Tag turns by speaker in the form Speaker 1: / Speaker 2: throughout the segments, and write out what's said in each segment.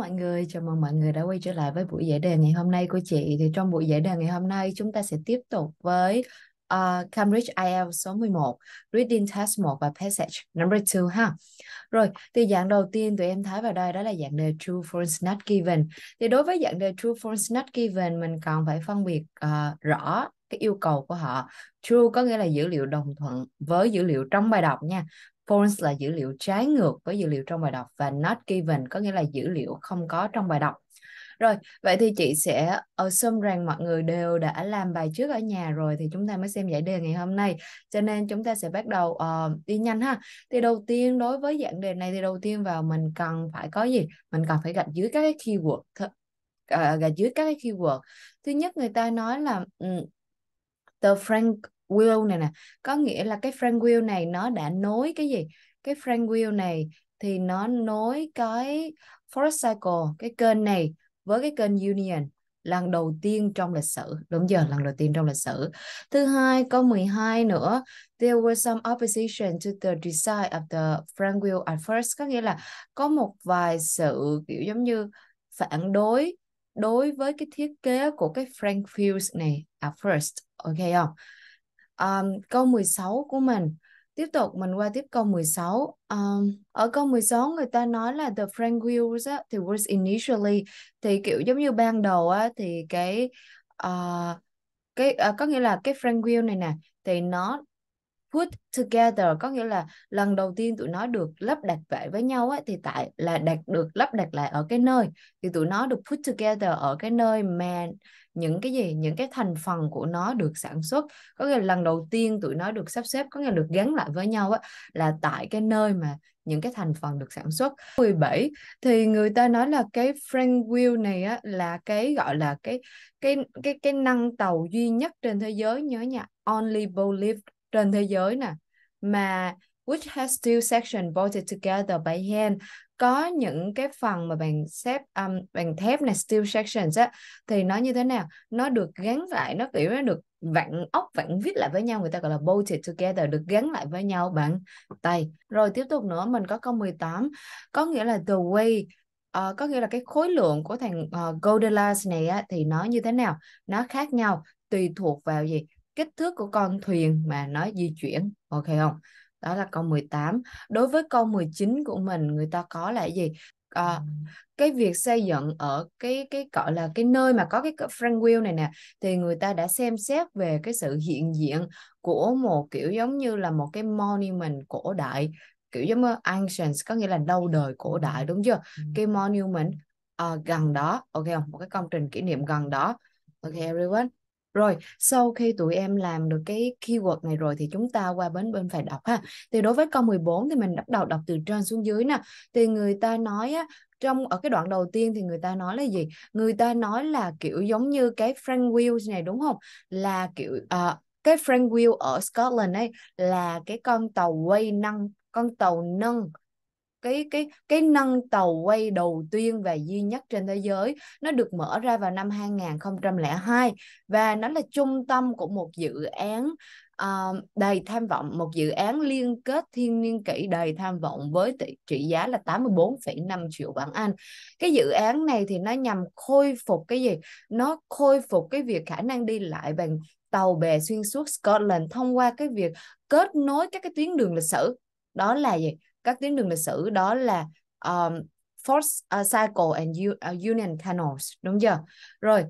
Speaker 1: mọi người, chào mừng mọi người đã quay trở lại với buổi giải đề ngày hôm nay của chị. Thì trong buổi giải đề ngày hôm nay chúng ta sẽ tiếp tục với uh, Cambridge IELTS số 11, Reading Test 1 và Passage number 2 ha. Rồi, thì dạng đầu tiên tụi em thấy vào đây đó là dạng đề true false not given. Thì đối với dạng đề true false not given mình còn phải phân biệt uh, rõ cái yêu cầu của họ. True có nghĩa là dữ liệu đồng thuận với dữ liệu trong bài đọc nha false là dữ liệu trái ngược với dữ liệu trong bài đọc và not given có nghĩa là dữ liệu không có trong bài đọc rồi vậy thì chị sẽ ờ, assume rằng mọi người đều đã làm bài trước ở nhà rồi thì chúng ta mới xem giải đề ngày hôm nay cho nên chúng ta sẽ bắt đầu uh, đi nhanh ha thì đầu tiên đối với dạng đề này thì đầu tiên vào mình cần phải có gì mình cần phải gạch dưới các cái keyword uh, gạch dưới các cái keyword thứ nhất người ta nói là um, the Frank wheel này nè có nghĩa là cái frank wheel này nó đã nối cái gì cái frank wheel này thì nó nối cái forest cycle cái kênh này với cái kênh union lần đầu tiên trong lịch sử đúng giờ lần đầu tiên trong lịch sử thứ hai câu 12 nữa there were some opposition to the design of the frank Frankwheel at first có nghĩa là có một vài sự kiểu giống như phản đối đối với cái thiết kế của cái frank Frankwheel này at first okay không um, câu 16 của mình. Tiếp tục mình qua tiếp câu 16. Um, ở câu 16 người ta nói là the frank wheels á, thì was initially thì kiểu giống như ban đầu á thì cái uh, cái uh, có nghĩa là cái frank wheel này nè thì nó put together có nghĩa là lần đầu tiên tụi nó được lắp đặt lại với nhau ấy, thì tại là đặt được lắp đặt lại ở cái nơi thì tụi nó được put together ở cái nơi mà những cái gì những cái thành phần của nó được sản xuất có nghĩa là lần đầu tiên tụi nó được sắp xếp có nghĩa là được gắn lại với nhau á là tại cái nơi mà những cái thành phần được sản xuất 17 thì người ta nói là cái Frank Wheel này á là cái gọi là cái cái cái cái năng tàu duy nhất trên thế giới nhớ nha only believed trên thế giới nè mà which has two sections bolted together by hand có những cái phần mà bằng xếp um, bàn thép này steel sections á thì nó như thế nào nó được gắn lại nó kiểu nó được vặn ốc vặn vít lại với nhau người ta gọi là bolted together được gắn lại với nhau bằng tay rồi tiếp tục nữa mình có câu 18 có nghĩa là the way uh, có nghĩa là cái khối lượng của thằng uh, Goldilocks này á, thì nó như thế nào nó khác nhau tùy thuộc vào gì kích thước của con thuyền mà nó di chuyển ok không đó là câu 18 đối với câu 19 của mình người ta có là gì à, cái việc xây dựng ở cái cái gọi là cái nơi mà có cái frank wheel này nè thì người ta đã xem xét về cái sự hiện diện của một kiểu giống như là một cái monument cổ đại kiểu giống như ancient có nghĩa là lâu đời cổ đại đúng chưa cái monument uh, gần đó ok không một cái công trình kỷ niệm gần đó ok everyone rồi, sau khi tụi em làm được cái keyword này rồi thì chúng ta qua bên bên phải đọc ha. Thì đối với câu 14 thì mình bắt đầu đọc từ trên xuống dưới nè. Thì người ta nói á, trong ở cái đoạn đầu tiên thì người ta nói là gì? Người ta nói là kiểu giống như cái Frank Wills này đúng không? Là kiểu à, cái Frank Will ở Scotland ấy là cái con tàu quay năng con tàu nâng cái cái cái nâng tàu quay đầu tiên và duy nhất trên thế giới nó được mở ra vào năm 2002 và nó là trung tâm của một dự án uh, đầy tham vọng một dự án liên kết thiên niên kỷ đầy tham vọng với tỷ, trị giá là 84,5 triệu bảng Anh cái dự án này thì nó nhằm khôi phục cái gì nó khôi phục cái việc khả năng đi lại bằng tàu bè xuyên suốt Scotland thông qua cái việc kết nối các cái tuyến đường lịch sử đó là gì các tuyến đường lịch sử đó là um, Force à, uh, Cycle and à, Union Canals đúng chưa rồi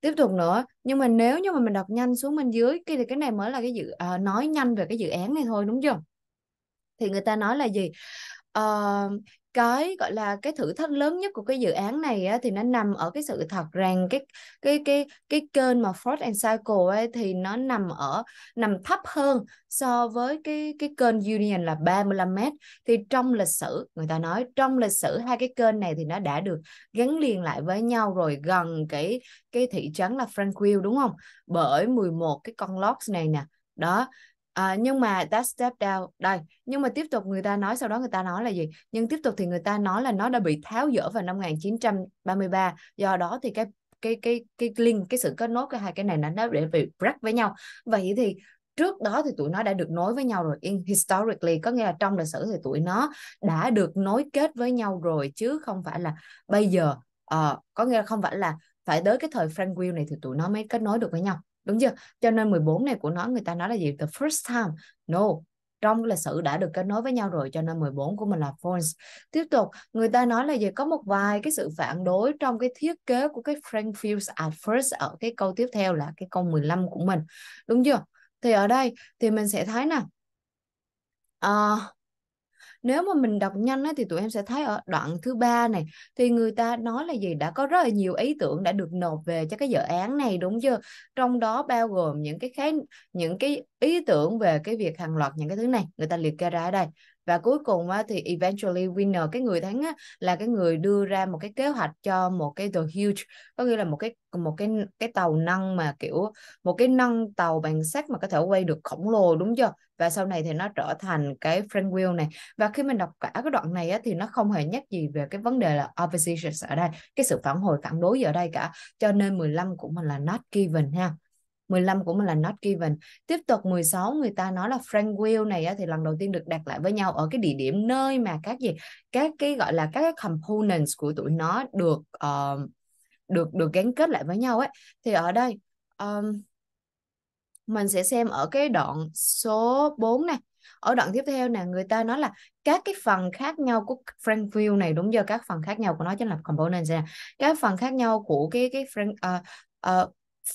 Speaker 1: tiếp tục nữa nhưng mà nếu như mà mình đọc nhanh xuống bên dưới cái thì cái này mới là cái dự uh, nói nhanh về cái dự án này thôi đúng chưa thì người ta nói là gì uh, cái gọi là cái thử thách lớn nhất của cái dự án này á, thì nó nằm ở cái sự thật rằng cái cái cái cái kênh mà Ford and Cycle ấy, thì nó nằm ở nằm thấp hơn so với cái cái kênh Union là 35 m thì trong lịch sử người ta nói trong lịch sử hai cái kênh này thì nó đã được gắn liền lại với nhau rồi gần cái cái thị trấn là Franquil đúng không? Bởi 11 cái con lock này nè. Đó à, nhưng mà that step down đây nhưng mà tiếp tục người ta nói sau đó người ta nói là gì nhưng tiếp tục thì người ta nói là nó đã bị tháo dỡ vào năm 1933 do đó thì cái cái cái cái link cái sự kết nối cái hai cái này nó để bị break với nhau vậy thì trước đó thì tụi nó đã được nối với nhau rồi in historically có nghĩa là trong lịch sử thì tụi nó đã được nối kết với nhau rồi chứ không phải là bây giờ uh, có nghĩa là không phải là phải tới cái thời Frank Will này thì tụi nó mới kết nối được với nhau đúng chưa cho nên 14 này của nó người ta nói là gì the first time no trong lịch sử đã được kết nối với nhau rồi cho nên 14 của mình là false. Tiếp tục, người ta nói là gì có một vài cái sự phản đối trong cái thiết kế của cái Frank Fields at first ở cái câu tiếp theo là cái câu 15 của mình. Đúng chưa? Thì ở đây thì mình sẽ thấy nè. Uh, nếu mà mình đọc nhanh á, thì tụi em sẽ thấy ở đoạn thứ ba này thì người ta nói là gì đã có rất là nhiều ý tưởng đã được nộp về cho cái dự án này đúng chưa trong đó bao gồm những cái khái những cái ý tưởng về cái việc hàng loạt những cái thứ này người ta liệt kê ra ở đây và cuối cùng á, thì eventually winner cái người thắng á, là cái người đưa ra một cái kế hoạch cho một cái the huge có nghĩa là một cái một cái cái tàu nâng mà kiểu một cái nâng tàu bằng sắt mà có thể quay được khổng lồ đúng chưa và sau này thì nó trở thành cái Frank Wheel này và khi mình đọc cả cái đoạn này á, thì nó không hề nhắc gì về cái vấn đề là oppositions ở đây cái sự phản hồi phản đối ở đây cả cho nên 15 của mình là not given ha 15 của mình là not given. Tiếp tục 16 người ta nói là Frank Wheel này á, thì lần đầu tiên được đặt lại với nhau ở cái địa điểm nơi mà các gì các cái gọi là các cái components của tụi nó được uh, được được gắn kết lại với nhau ấy. Thì ở đây um, mình sẽ xem ở cái đoạn số 4 này ở đoạn tiếp theo nè người ta nói là các cái phần khác nhau của frame này đúng giờ các phần khác nhau của nó chính là component nè các phần khác nhau của cái cái frame uh, ờ, uh, ờ,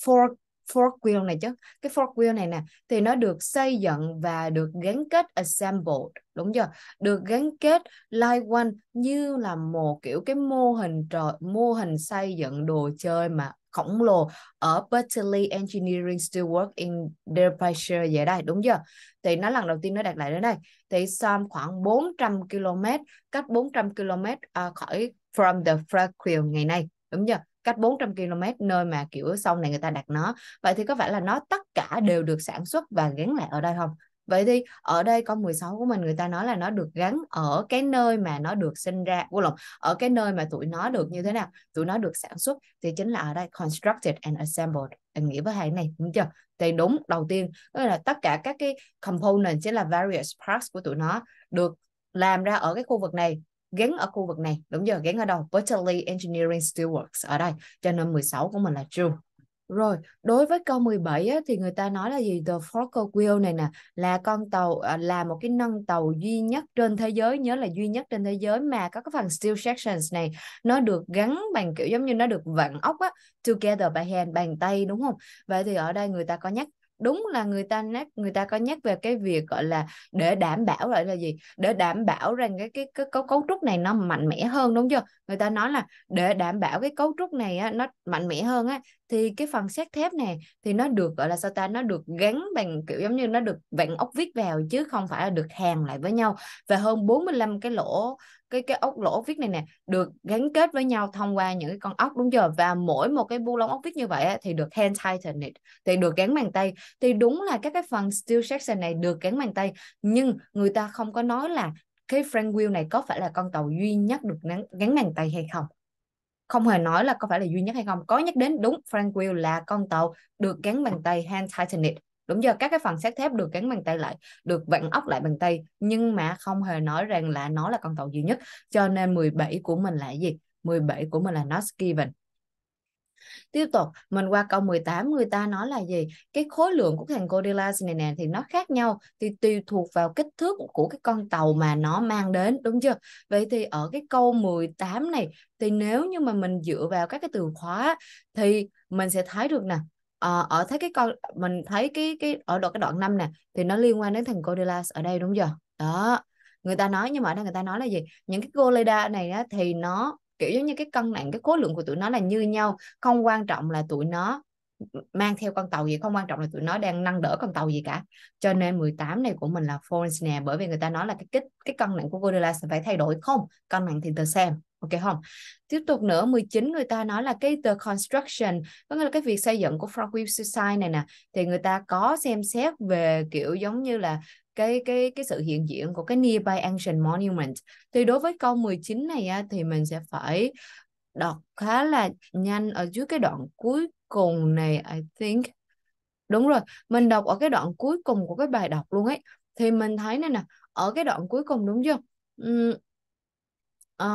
Speaker 1: for fork wheel này chứ cái fork wheel này nè thì nó được xây dựng và được gắn kết assembled đúng chưa được gắn kết like one như là một kiểu cái mô hình trò mô hình xây dựng đồ chơi mà khổng lồ ở Berkeley Engineering Steelwork in Derbyshire vậy đây đúng chưa thì nó lần đầu tiên nó đặt lại đến đây thì xong khoảng 400 km cách 400 km uh, khỏi from the Flaquill ngày nay đúng chưa cách 400 km nơi mà kiểu sông này người ta đặt nó vậy thì có phải là nó tất cả đều được sản xuất và gắn lại ở đây không vậy thì ở đây con 16 của mình người ta nói là nó được gắn ở cái nơi mà nó được sinh ra vô lộn ở cái nơi mà tụi nó được như thế nào tụi nó được sản xuất thì chính là ở đây constructed and assembled em nghĩ với hai này đúng chưa thì đúng đầu tiên đó là tất cả các cái component chính là various parts của tụi nó được làm ra ở cái khu vực này gắn ở khu vực này đúng giờ gắn ở đâu Berkeley Engineering Steelworks ở đây cho nên 16 của mình là true rồi, đối với câu 17 á, thì người ta nói là gì? The Wheel này nè là con tàu à, là một cái nâng tàu duy nhất trên thế giới, nhớ là duy nhất trên thế giới mà có cái phần steel sections này nó được gắn bằng kiểu giống như nó được vặn ốc á, together by hand, bàn tay đúng không? Vậy thì ở đây người ta có nhắc đúng là người ta nhắc người ta có nhắc về cái việc gọi là để đảm bảo lại là gì để đảm bảo rằng cái cái, cái cấu, cấu trúc này nó mạnh mẽ hơn đúng chưa người ta nói là để đảm bảo cái cấu trúc này á, nó mạnh mẽ hơn á thì cái phần sắt thép này thì nó được gọi là sao ta nó được gắn bằng kiểu giống như nó được vặn ốc vít vào chứ không phải là được hàn lại với nhau và hơn 45 cái lỗ cái cái ốc lỗ ốc vít này nè được gắn kết với nhau thông qua những cái con ốc đúng chưa và mỗi một cái bu lông ốc vít như vậy thì được hand tighten it thì được gắn bàn tay thì đúng là các cái phần steel section này được gắn bàn tay nhưng người ta không có nói là cái front wheel này có phải là con tàu duy nhất được gắn, gắn bàn tay hay không không hề nói là có phải là duy nhất hay không có nhắc đến đúng Frank wheel là con tàu được gắn bàn tay hand tighten it đúng giờ các cái phần xác thép được gắn bằng tay lại được vặn ốc lại bằng tay nhưng mà không hề nói rằng là nó là con tàu duy nhất cho nên 17 của mình là gì 17 của mình là not given Tiếp tục, mình qua câu 18, người ta nói là gì? Cái khối lượng của thằng Gorillas này nè thì nó khác nhau, thì tùy thuộc vào kích thước của cái con tàu mà nó mang đến, đúng chưa? Vậy thì ở cái câu 18 này, thì nếu như mà mình dựa vào các cái từ khóa, thì mình sẽ thấy được nè, Ờ, ở thấy cái con mình thấy cái cái ở đoạn cái đoạn năm nè thì nó liên quan đến thằng Gorillaz ở đây đúng chưa đó người ta nói nhưng mà ở đây người ta nói là gì những cái Goleda này á, thì nó kiểu giống như cái cân nặng cái khối lượng của tụi nó là như nhau không quan trọng là tụi nó mang theo con tàu gì không quan trọng là tụi nó đang nâng đỡ con tàu gì cả cho nên 18 này của mình là false nè bởi vì người ta nói là cái kích cái cân nặng của sẽ phải thay đổi không cân nặng thì tờ xem ok không tiếp tục nữa 19 người ta nói là cái the construction có nghĩa là cái việc xây dựng của Frog Wheel Society này nè thì người ta có xem xét về kiểu giống như là cái cái cái sự hiện diện của cái nearby ancient monument thì đối với câu 19 này á, thì mình sẽ phải đọc khá là nhanh ở dưới cái đoạn cuối cùng này I think đúng rồi mình đọc ở cái đoạn cuối cùng của cái bài đọc luôn ấy thì mình thấy này nè ở cái đoạn cuối cùng đúng chưa uhm, à,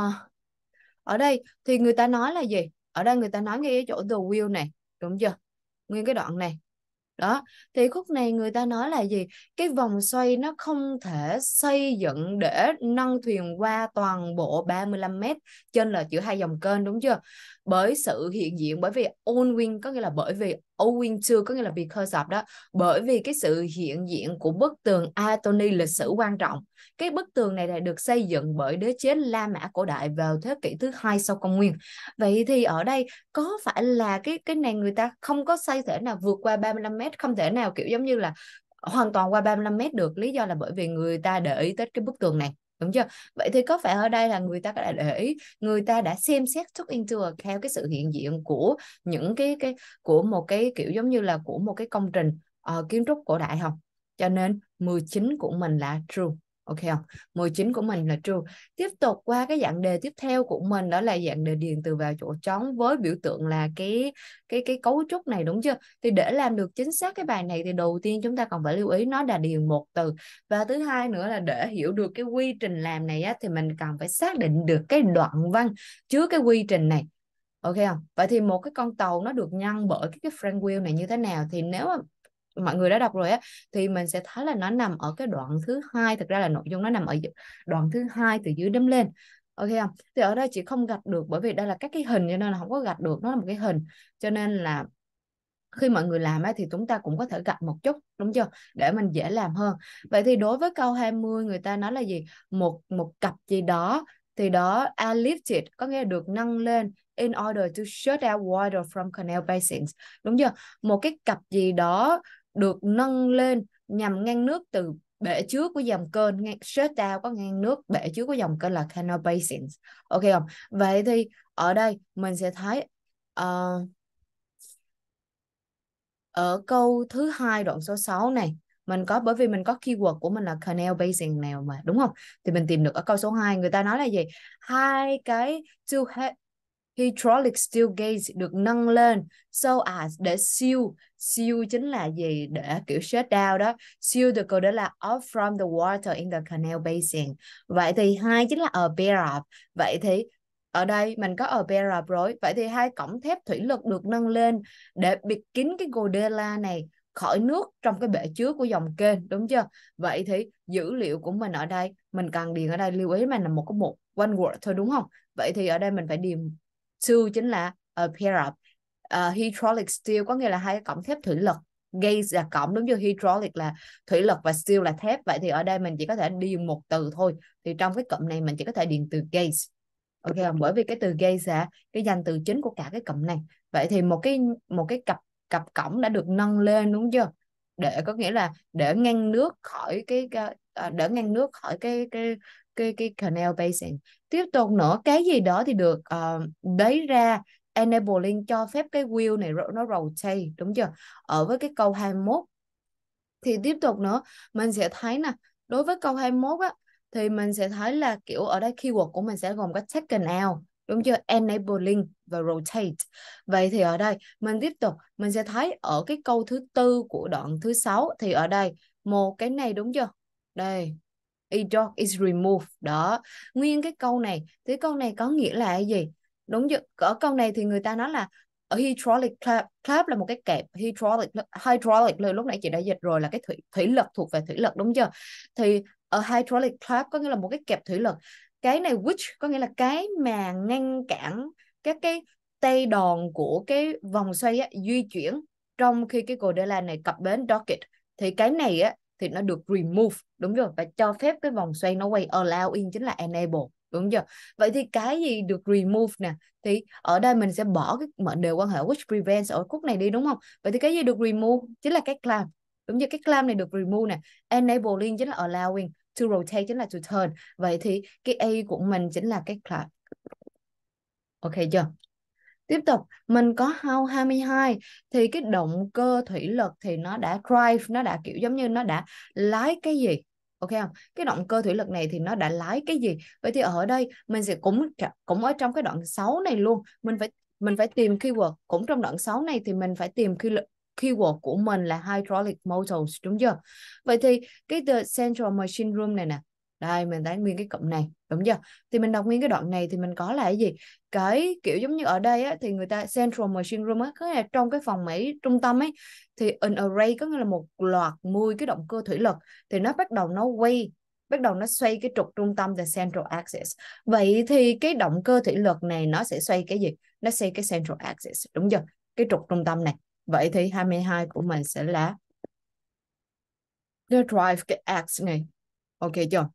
Speaker 1: ở đây thì người ta nói là gì ở đây người ta nói ngay chỗ the will này đúng chưa nguyên cái đoạn này đó thì khúc này người ta nói là gì cái vòng xoay nó không thể xây dựng để nâng thuyền qua toàn bộ 35 mét trên là chữ hai dòng kênh đúng chưa bởi sự hiện diện bởi vì owning có nghĩa là bởi vì owing to có nghĩa là because of đó bởi vì cái sự hiện diện của bức tường Antony lịch sử quan trọng cái bức tường này lại được xây dựng bởi đế chế La Mã cổ đại vào thế kỷ thứ hai sau công nguyên vậy thì ở đây có phải là cái cái này người ta không có xây thể nào vượt qua 35 mét không thể nào kiểu giống như là hoàn toàn qua 35 mét được lý do là bởi vì người ta để ý tới cái bức tường này đúng chưa vậy thì có phải ở đây là người ta đã để ý người ta đã xem xét took into account cái sự hiện diện của những cái cái của một cái kiểu giống như là của một cái công trình uh, kiến trúc cổ đại không cho nên 19 của mình là true ok không 19 của mình là true tiếp tục qua cái dạng đề tiếp theo của mình đó là dạng đề điền từ vào chỗ trống với biểu tượng là cái cái cái cấu trúc này đúng chưa thì để làm được chính xác cái bài này thì đầu tiên chúng ta còn phải lưu ý nó là điền một từ và thứ hai nữa là để hiểu được cái quy trình làm này á, thì mình cần phải xác định được cái đoạn văn chứa cái quy trình này ok không vậy thì một cái con tàu nó được nhân bởi cái, cái frame wheel này như thế nào thì nếu mọi người đã đọc rồi á thì mình sẽ thấy là nó nằm ở cái đoạn thứ hai thực ra là nội dung nó nằm ở đoạn thứ hai từ dưới đếm lên ok không thì ở đây chị không gạch được bởi vì đây là các cái hình cho nên là không có gạch được nó là một cái hình cho nên là khi mọi người làm ấy, thì chúng ta cũng có thể gạch một chút đúng chưa để mình dễ làm hơn vậy thì đối với câu 20 người ta nói là gì một một cặp gì đó thì đó uplifted có nghĩa được nâng lên in order to shut out water from canal basins đúng chưa một cái cặp gì đó được nâng lên nhằm ngăn nước từ bể trước của dòng cơn ngang straight down có ngăn nước bể trước của dòng cơn là canal basins ok không vậy thì ở đây mình sẽ thấy uh, ở câu thứ hai đoạn số 6 này mình có bởi vì mình có keyword của mình là canal basin nào mà đúng không thì mình tìm được ở câu số 2 người ta nói là gì hai cái two hydraulic steel gates được nâng lên so as à, để seal seal chính là gì để kiểu shut down đó seal the câu đó là off from the water in the canal basin vậy thì hai chính là a pair of vậy thì ở đây mình có ở Pera rồi vậy thì hai cổng thép thủy lực được nâng lên để bịt kín cái Godela này khỏi nước trong cái bể chứa của dòng kênh đúng chưa vậy thì dữ liệu của mình ở đây mình cần điền ở đây lưu ý mình là một cái một one word thôi đúng không vậy thì ở đây mình phải điền Two chính là a pair of Uh, hydraulic steel có nghĩa là hai cổng thép thủy lực gaze là cổng đúng chưa hydraulic là thủy lực và steel là thép vậy thì ở đây mình chỉ có thể đi dùng một từ thôi thì trong cái cụm này mình chỉ có thể điền từ gaze ok bởi vì cái từ gaze là cái danh từ chính của cả cái cụm này vậy thì một cái một cái cặp cặp cổng đã được nâng lên đúng chưa để có nghĩa là để ngăn nước khỏi cái đỡ ngăn nước khỏi cái cái à, cái cái canal basin tiếp tục nữa cái gì đó thì được uh, ờ, đấy ra enabling cho phép cái wheel này nó rotate đúng chưa ở với cái câu 21 thì tiếp tục nữa mình sẽ thấy nè đối với câu 21 á thì mình sẽ thấy là kiểu ở đây keyword của mình sẽ gồm có taken out đúng chưa enabling và rotate vậy thì ở đây mình tiếp tục mình sẽ thấy ở cái câu thứ tư của đoạn thứ sáu thì ở đây một cái này đúng chưa đây a dog is removed đó nguyên cái câu này thế câu này có nghĩa là cái gì đúng chứ ở câu này thì người ta nói là ở hydraulic club, club là một cái kẹp hydraulic hydraulic là lúc nãy chị đã dịch rồi là cái thủy thủy lực thuộc về thủy lực đúng chưa thì ở hydraulic club có nghĩa là một cái kẹp thủy lực cái này which có nghĩa là cái mà ngăn cản các cái tay đòn của cái vòng xoay á, di chuyển trong khi cái đê cordela này cập bến docket thì cái này á thì nó được remove đúng rồi và cho phép cái vòng xoay nó quay allowing chính là enable đúng chưa vậy thì cái gì được remove nè thì ở đây mình sẽ bỏ cái mệnh đề quan hệ which prevents ở khúc này đi đúng không vậy thì cái gì được remove chính là cái claim đúng như cái claim này được remove nè enabling chính là allowing to rotate chính là to turn vậy thì cái a của mình chính là cái claim ok chưa Tiếp tục, mình có how 22 thì cái động cơ thủy lực thì nó đã drive, nó đã kiểu giống như nó đã lái cái gì? Ok không? Cái động cơ thủy lực này thì nó đã lái cái gì? Vậy thì ở đây mình sẽ cũng cũng ở trong cái đoạn 6 này luôn, mình phải mình phải tìm keyword cũng trong đoạn 6 này thì mình phải tìm keyword keyword của mình là hydraulic motors đúng chưa? Vậy thì cái the central machine room này nè đây mình đánh nguyên cái cụm này đúng chưa thì mình đọc nguyên cái đoạn này thì mình có là cái gì cái kiểu giống như ở đây á, thì người ta central machine room á, có nghĩa là trong cái phòng máy trung tâm ấy thì an array có nghĩa là một loạt 10 cái động cơ thủy lực thì nó bắt đầu nó quay bắt đầu nó xoay cái trục trung tâm the central axis vậy thì cái động cơ thủy lực này nó sẽ xoay cái gì nó xoay cái central axis đúng chưa cái trục trung tâm này vậy thì 22 của mình sẽ là the drive cái axis này ok chưa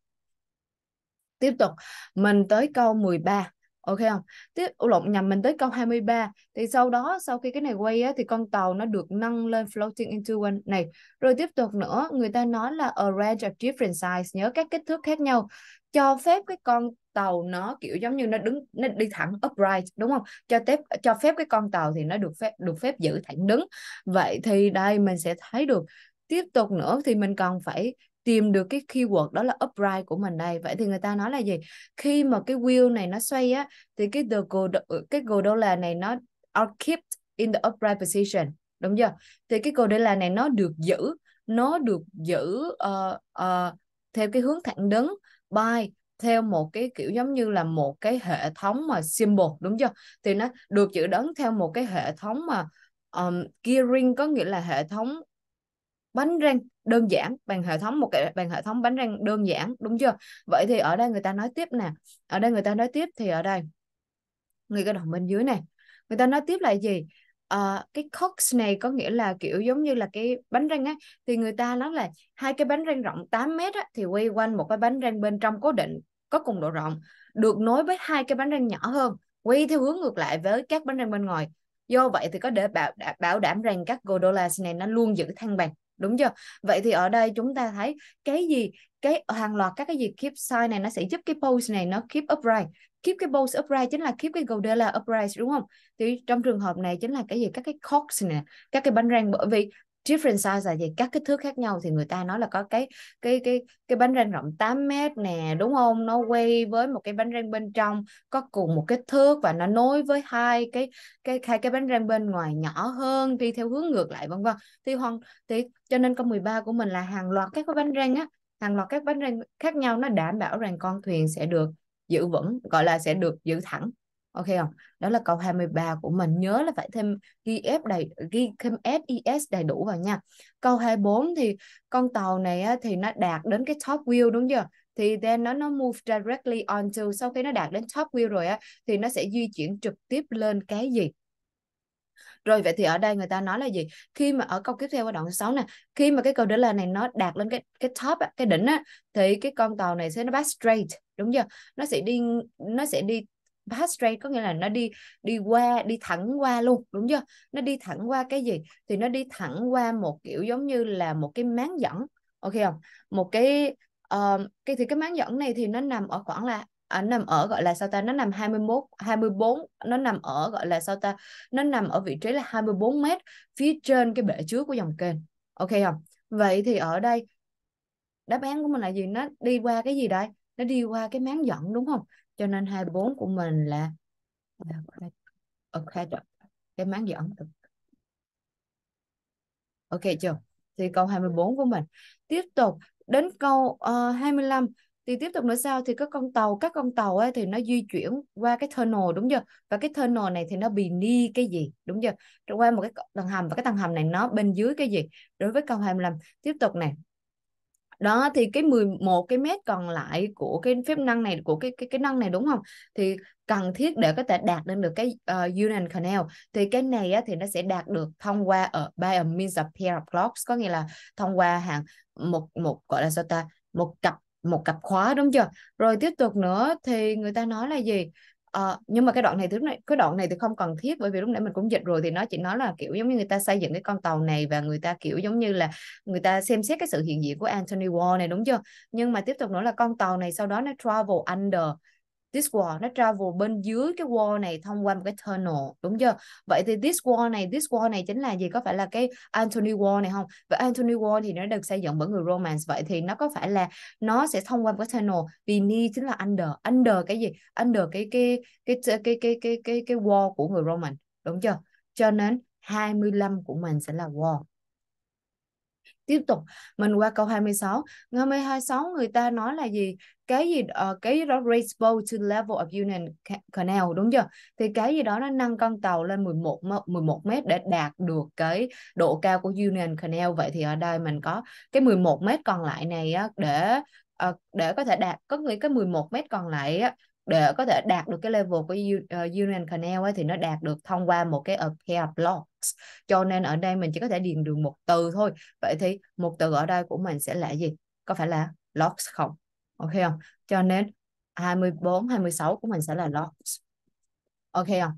Speaker 1: tiếp tục mình tới câu 13 ok không tiếp lộn nhầm mình tới câu 23 thì sau đó sau khi cái này quay á, thì con tàu nó được nâng lên floating into one này rồi tiếp tục nữa người ta nói là a range of different size nhớ các kích thước khác nhau cho phép cái con tàu nó kiểu giống như nó đứng nó đi thẳng upright đúng không cho phép cho phép cái con tàu thì nó được phép được phép giữ thẳng đứng vậy thì đây mình sẽ thấy được tiếp tục nữa thì mình còn phải tìm được cái keyword đó là upright của mình đây vậy thì người ta nói là gì khi mà cái wheel này nó xoay á thì cái the gold cái gondola này nó are kept in the upright position đúng chưa thì cái gondola này nó được giữ nó được giữ uh, uh, theo cái hướng thẳng đứng by theo một cái kiểu giống như là một cái hệ thống mà symbol đúng chưa thì nó được giữ đứng theo một cái hệ thống mà um, gearing có nghĩa là hệ thống bánh răng đơn giản bằng hệ thống một cái bằng hệ thống bánh răng đơn giản đúng chưa vậy thì ở đây người ta nói tiếp nè ở đây người ta nói tiếp thì ở đây người cái đồng bên dưới này người ta nói tiếp là gì à, cái cox này có nghĩa là kiểu giống như là cái bánh răng á thì người ta nói là hai cái bánh răng rộng 8 mét á, thì quay quanh một cái bánh răng bên trong cố định có cùng độ rộng được nối với hai cái bánh răng nhỏ hơn quay theo hướng ngược lại với các bánh răng bên ngoài do vậy thì có để bảo, bảo đảm rằng các godolas này nó luôn giữ thăng bằng đúng chưa vậy thì ở đây chúng ta thấy cái gì cái hàng loạt các cái gì keep sign này nó sẽ giúp cái pose này nó keep upright keep cái pose upright chính là keep cái godella upright đúng không thì trong trường hợp này chính là cái gì các cái cox này các cái bánh răng bởi vì different size là gì các kích thước khác nhau thì người ta nói là có cái cái cái cái bánh răng rộng 8 mét nè đúng không nó quay với một cái bánh răng bên trong có cùng một kích thước và nó nối với hai cái cái hai cái bánh răng bên ngoài nhỏ hơn đi theo hướng ngược lại vân vân thì hoàn thì cho nên câu 13 của mình là hàng loạt các cái bánh răng á hàng loạt các bánh răng khác nhau nó đảm bảo rằng con thuyền sẽ được giữ vững gọi là sẽ được giữ thẳng ok không đó là câu 23 của mình nhớ là phải thêm ghi F đầy ghi thêm SIS đầy đủ vào nha câu 24 thì con tàu này thì nó đạt đến cái top wheel đúng chưa thì then nó nó move directly onto sau khi nó đạt đến top wheel rồi á thì nó sẽ di chuyển trực tiếp lên cái gì rồi vậy thì ở đây người ta nói là gì khi mà ở câu tiếp theo ở đoạn 6 nè khi mà cái câu là này nó đạt lên cái cái top cái đỉnh á thì cái con tàu này sẽ nó bắt straight đúng chưa nó sẽ đi nó sẽ đi pass straight có nghĩa là nó đi đi qua đi thẳng qua luôn đúng chưa nó đi thẳng qua cái gì thì nó đi thẳng qua một kiểu giống như là một cái máng dẫn ok không một cái uh, cái thì cái máng dẫn này thì nó nằm ở khoảng là à, nằm ở gọi là sao ta nó nằm 21 24 nó nằm ở gọi là sao ta nó nằm ở vị trí là 24 mét phía trên cái bể chứa của dòng kênh ok không vậy thì ở đây đáp án của mình là gì nó đi qua cái gì đây nó đi qua cái máng dẫn đúng không cho nên 24 của mình là ok rồi cái máng dẫn được, ok chưa thì câu 24 của mình tiếp tục đến câu uh, ờ, 25 thì tiếp tục nữa sao thì các con tàu các con tàu ấy thì nó di chuyển qua cái tunnel đúng chưa và cái tunnel này thì nó bị ni cái gì đúng chưa qua một cái tầng hầm và cái tầng hầm này nó bên dưới cái gì đối với câu 25 tiếp tục này đó thì cái 11 cái mét còn lại của cái phép năng này của cái cái cái năng này đúng không thì cần thiết để có thể đạt lên được cái uh, Union Canal thì cái này á, thì nó sẽ đạt được thông qua ở by a means of pair of clocks có nghĩa là thông qua hàng một một gọi là sao ta một cặp một cặp khóa đúng chưa rồi tiếp tục nữa thì người ta nói là gì à, nhưng mà cái đoạn này thứ này cái đoạn này thì không cần thiết bởi vì lúc nãy mình cũng dịch rồi thì nó chỉ nói là kiểu giống như người ta xây dựng cái con tàu này và người ta kiểu giống như là người ta xem xét cái sự hiện diện của Anthony Wall này đúng chưa nhưng mà tiếp tục nữa là con tàu này sau đó nó travel under this wall nó travel bên dưới cái wall này thông qua một cái tunnel đúng chưa vậy thì this wall này this wall này chính là gì có phải là cái Anthony Wall này không và Anthony Wall thì nó được xây dựng bởi người Romans vậy thì nó có phải là nó sẽ thông qua một cái tunnel vì ni chính là under under cái gì under cái cái cái cái cái cái cái cái, cái wall của người Roman đúng chưa cho nên 25 của mình sẽ là wall tiếp tục mình qua câu 26 ngày 26 người ta nói là gì cái gì uh, cái gì đó raise boat to level of Union Canal đúng chưa thì cái gì đó nó nâng con tàu lên 11 11 mét để đạt được cái độ cao của Union Canal vậy thì ở đây mình có cái 11 mét còn lại này á, để uh, để có thể đạt có nghĩa cái 11 mét còn lại á, để có thể đạt được cái level của ờ, Union Canal ấy, thì nó đạt được thông qua một cái care blocks cho nên ở đây mình chỉ có thể điền được một từ thôi vậy thì một từ ở đây của mình sẽ là gì có phải là logs không ok không cho nên 24 26 của mình sẽ là logs ok không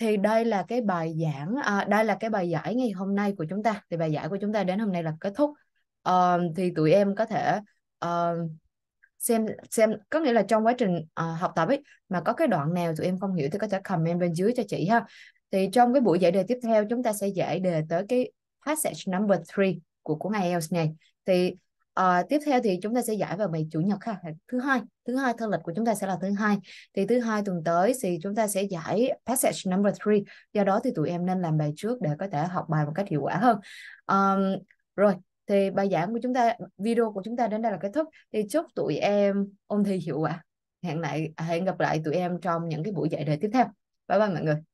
Speaker 1: thì đây là cái bài giảng à, đây là cái bài giải ngày hôm nay của chúng ta thì bài giải của chúng ta đến hôm nay là kết thúc uh, thì tụi em có thể uh, xem xem có nghĩa là trong quá trình uh, học tập ấy mà có cái đoạn nào tụi em không hiểu thì có thể comment bên dưới cho chị ha thì trong cái buổi giải đề tiếp theo chúng ta sẽ giải đề tới cái passage number 3 của của ngày IELTS này thì uh, tiếp theo thì chúng ta sẽ giải vào ngày chủ nhật ha thứ hai thứ hai theo lịch của chúng ta sẽ là thứ hai thì thứ hai tuần tới thì chúng ta sẽ giải passage number 3 do đó thì tụi em nên làm bài trước để có thể học bài một cách hiệu quả hơn um, rồi thì bài giảng của chúng ta video của chúng ta đến đây là kết thúc thì chúc tụi em ôn thi hiệu quả hẹn lại à, hẹn gặp lại tụi em trong những cái buổi dạy đời tiếp theo bye bye mọi người